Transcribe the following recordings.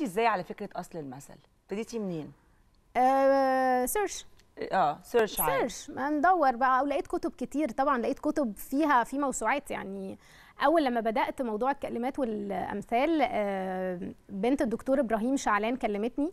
ابتديتي ازاي على فكره اصل المثل ابتديتي منين آه سيرش اه سيرش عادي سيرش ندور بقى ولقيت كتب كتير طبعا لقيت كتب فيها في موسوعات يعني اول لما بدات موضوع الكلمات والامثال آه بنت الدكتور ابراهيم شعلان كلمتني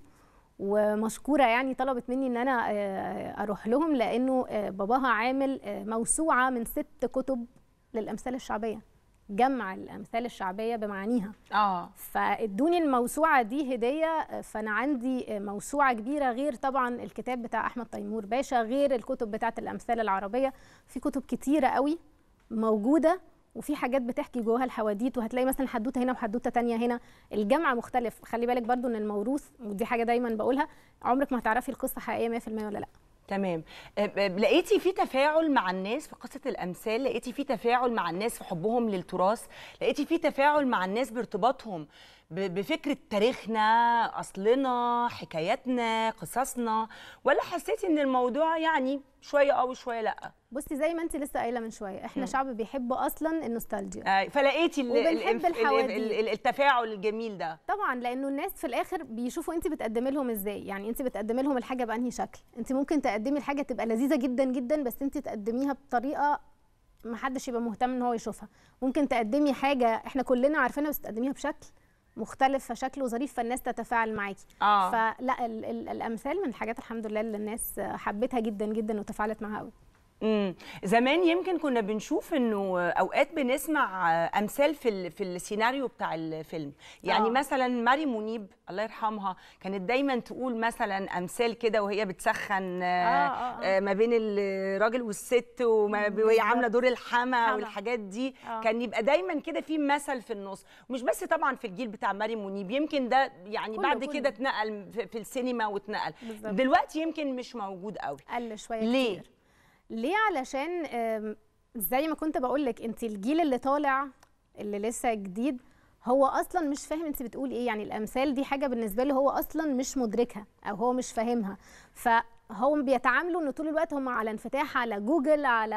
ومشكوره يعني طلبت مني ان انا آه اروح لهم لانه آه باباها عامل آه، موسوعه من ست كتب للامثال الشعبيه جمع الامثال الشعبيه بمعانيها اه فادوني الموسوعه دي هديه فانا عندي موسوعه كبيره غير طبعا الكتاب بتاع احمد تيمور باشا غير الكتب بتاعه الامثال العربيه في كتب كتيره قوي موجوده وفي حاجات بتحكي جواها الحواديت وهتلاقي مثلا حدوته هنا وحدوته تانية هنا الجمع مختلف خلي بالك برضو ان الموروث ودي حاجه دايما بقولها عمرك ما هتعرفي القصه حقيقيه 100% ولا لا تمام أه، أه، لقيتي في تفاعل مع الناس في قصه الامثال لقيتي في تفاعل مع الناس في حبهم للتراث لقيتي في تفاعل مع الناس بارتباطهم بفكره تاريخنا اصلنا حكاياتنا قصصنا ولا حسيتي ان الموضوع يعني شويه اه وشويه لا بصي زي ما انت لسه قايله من شويه احنا م. شعب بيحب اصلا النوستالجيا آه فلقيتي وبنحب الحواديت التفاعل الجميل ده طبعا لانه الناس في الاخر بيشوفوا انت بتقدمي لهم ازاي يعني انت بتقدمي لهم الحاجه بانهي شكل انت ممكن تقدمي الحاجه تبقى لذيذه جدا جدا بس انت تقدميها بطريقه ما حدش يبقى مهتم ان هو يشوفها ممكن تقدمي حاجه احنا كلنا عارفينها بس تقدميها بشكل مختلف فشكله ظريف فالناس تتفاعل معاكي آه. فلا ال ال الامثال من الحاجات الحمد لله اللي الناس حبتها جدا جدا وتفاعلت معاها قوي امم زمان يمكن كنا بنشوف انه اوقات بنسمع امثال في ال... في السيناريو بتاع الفيلم يعني آه. مثلا ماري منيب الله يرحمها كانت دايما تقول مثلا امثال كده وهي بتسخن آه آه آه. آه. آه، ما بين الراجل والست وما... وهي عامله دور الحما والحاجات دي آه. كان يبقى دايما كده في مثل في النص مش بس طبعا في الجيل بتاع ماري منيب يمكن ده يعني كله بعد كده اتنقل في السينما واتنقل دلوقتي يمكن مش موجود قوي قل شويه ليه كتير. ليه علشان زي ما كنت بقول لك انت الجيل اللي طالع اللي لسه جديد هو اصلا مش فاهم انت بتقولي ايه يعني الامثال دي حاجه بالنسبه له هو اصلا مش مدركها او هو مش فاهمها فهم بيتعاملوا ان طول الوقت هم على انفتاح على جوجل على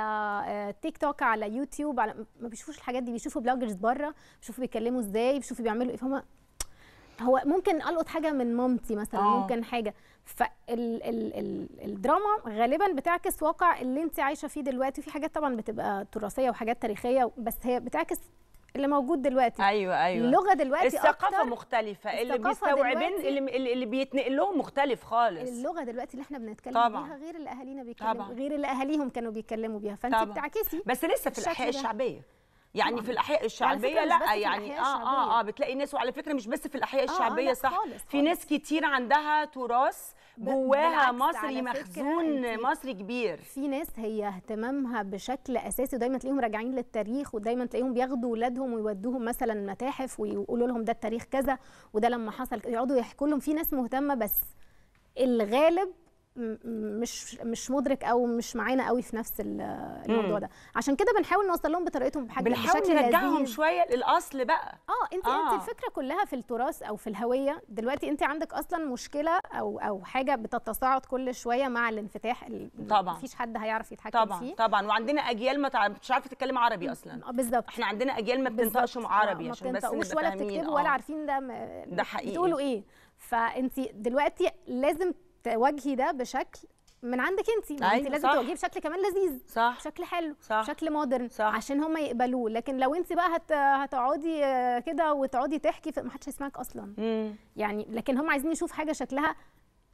آه، تيك توك على يوتيوب على ما بيشوفوش الحاجات دي بيشوفوا بلوجرز بره بيشوفوا بيتكلموا ازاي بيشوفوا بيعملوا ايه فهم هو ممكن القط حاجه من مامتي مثلا آه. ممكن حاجه فالدراما غالبا بتعكس واقع اللي انت عايشه فيه دلوقتي في حاجات طبعا بتبقى تراثيه وحاجات تاريخيه بس هي بتعكس اللي موجود دلوقتي ايوه ايوه اللغه دلوقتي الثقافه مختلفه الثقافة اللي بيستوعبين اللي, اللي بيتنقل لهم مختلف خالص اللغه دلوقتي اللي احنا بنتكلم طبعا. بيها غير اللي اهالينا بيتكلموا غير اللي اهاليهم كانوا بيتكلموا بيها فانت بتعكسي بس لسه في الاحياء الشعبيه يعني في الاحياء يعني الشعبيه لا يعني اه اه اه بتلاقي ناس وعلى فكره مش بس في الاحياء آه، الشعبيه آه آه صح خالص في ناس كتير عندها تراث جواها مصري مخزون مصري كبير في ناس هي اهتمامها بشكل اساسي ودايما تلاقيهم راجعين للتاريخ ودايما تلاقيهم بياخدوا ولادهم ويودوهم مثلا متاحف ويقولوا لهم ده التاريخ كذا وده لما حصل يقعدوا يحكوا لهم في ناس مهتمه بس الغالب مش مش مدرك او مش معانا قوي في نفس الموضوع ده عشان كده بنحاول نوصل لهم بطريقتهم بحاجه بنحاول نرجعهم شويه للاصل بقى اه انت آه. انت الفكره كلها في التراث او في الهويه دلوقتي انت عندك اصلا مشكله او او حاجه بتتصاعد كل شويه مع الانفتاح طبعا مفيش حد هيعرف يتحكم طبعا فيه طبعا طبعا وعندنا اجيال ما مش عارفه تتكلم عربي اصلا آه، بالظبط احنا عندنا اجيال ما بتنطقش آه، عربي عشان بس مش ولا بتكتبوا ولا آه. عارفين ده ده حقيقي بتقولوا ايه فانت دلوقتي لازم تواجهي ده بشكل من عندك انت أيوة انت لازم تواجهيه بشكل كمان لذيذ صح بشكل حلو صح بشكل مودرن صح عشان هم يقبلوه لكن لو انت بقى هت... هتقعدي آه، كده وتقعدي تحكي ما حدش هيسمعك اصلا مم. يعني لكن هم عايزين يشوف حاجه شكلها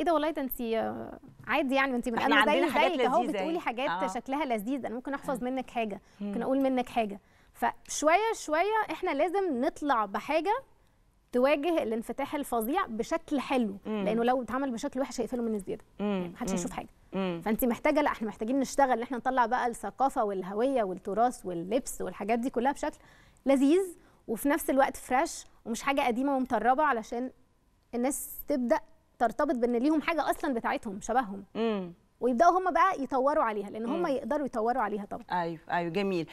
ايه ده والله ده انت آه، عادي يعني انت من انا زي زيك اهو بتقولي يعني. حاجات آه. شكلها لذيذ انا ممكن احفظ آه. منك حاجه مم. ممكن اقول منك حاجه فشويه شويه احنا لازم نطلع بحاجه تواجه الانفتاح الفظيع بشكل حلو مم. لانه لو اتعمل بشكل وحش هيقفلوا من الزياده يعني محدش هيشوف حاجه مم. فانت محتاجه لا احنا محتاجين نشتغل ان احنا نطلع بقى الثقافه والهويه والتراث واللبس والحاجات دي كلها بشكل لذيذ وفي نفس الوقت فريش ومش حاجه قديمه ومطربه علشان الناس تبدا ترتبط بان ليهم حاجه اصلا بتاعتهم شبههم مم. ويبداوا هم بقى يطوروا عليها لان هم يقدروا يطوروا عليها طبعا ايوه ايوه جميل